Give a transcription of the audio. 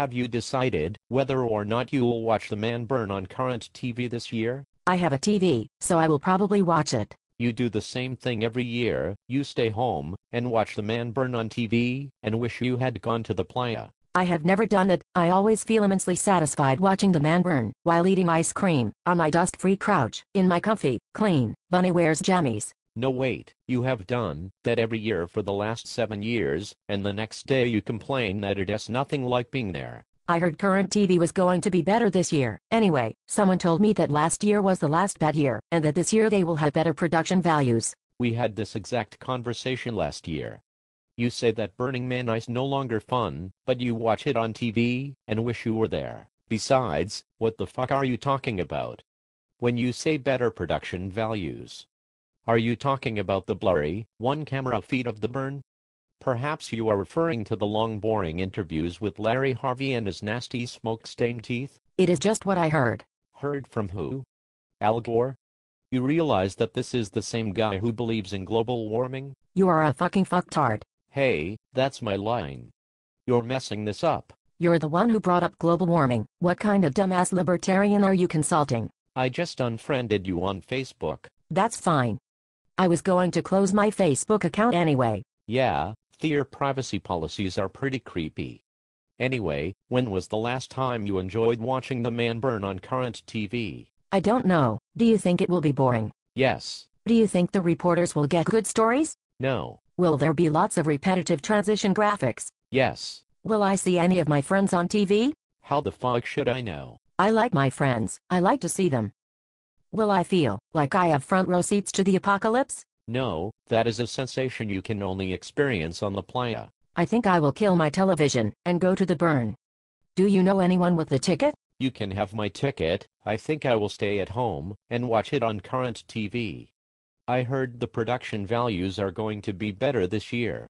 Have you decided whether or not you will watch The Man Burn on current TV this year? I have a TV, so I will probably watch it. You do the same thing every year, you stay home, and watch The Man Burn on TV, and wish you had gone to the playa. I have never done it, I always feel immensely satisfied watching The Man Burn, while eating ice cream, on my dust-free couch, in my comfy, clean, bunny wears jammies, no wait, you have done that every year for the last seven years, and the next day you complain that it is nothing like being there. I heard current TV was going to be better this year. Anyway, someone told me that last year was the last bad year, and that this year they will have better production values. We had this exact conversation last year. You say that Burning Man is no longer fun, but you watch it on TV, and wish you were there. Besides, what the fuck are you talking about? When you say better production values, are you talking about the blurry, one camera feed of the burn? Perhaps you are referring to the long boring interviews with Larry Harvey and his nasty smoke-stained teeth? It is just what I heard. Heard from who? Al Gore? You realize that this is the same guy who believes in global warming? You are a fucking fucktard. Hey, that's my line. You're messing this up. You're the one who brought up global warming. What kind of dumbass libertarian are you consulting? I just unfriended you on Facebook. That's fine. I was going to close my Facebook account anyway. Yeah, their privacy policies are pretty creepy. Anyway, when was the last time you enjoyed watching the man burn on current TV? I don't know. Do you think it will be boring? Yes. Do you think the reporters will get good stories? No. Will there be lots of repetitive transition graphics? Yes. Will I see any of my friends on TV? How the fuck should I know? I like my friends. I like to see them. Will I feel like I have front row seats to the apocalypse? No, that is a sensation you can only experience on the playa. I think I will kill my television and go to the burn. Do you know anyone with a ticket? You can have my ticket. I think I will stay at home and watch it on current TV. I heard the production values are going to be better this year.